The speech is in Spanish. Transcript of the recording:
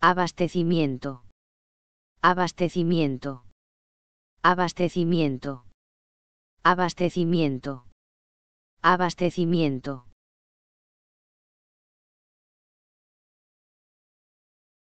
Abastecimiento. Abastecimiento. Abastecimiento. Abastecimiento. Abastecimiento.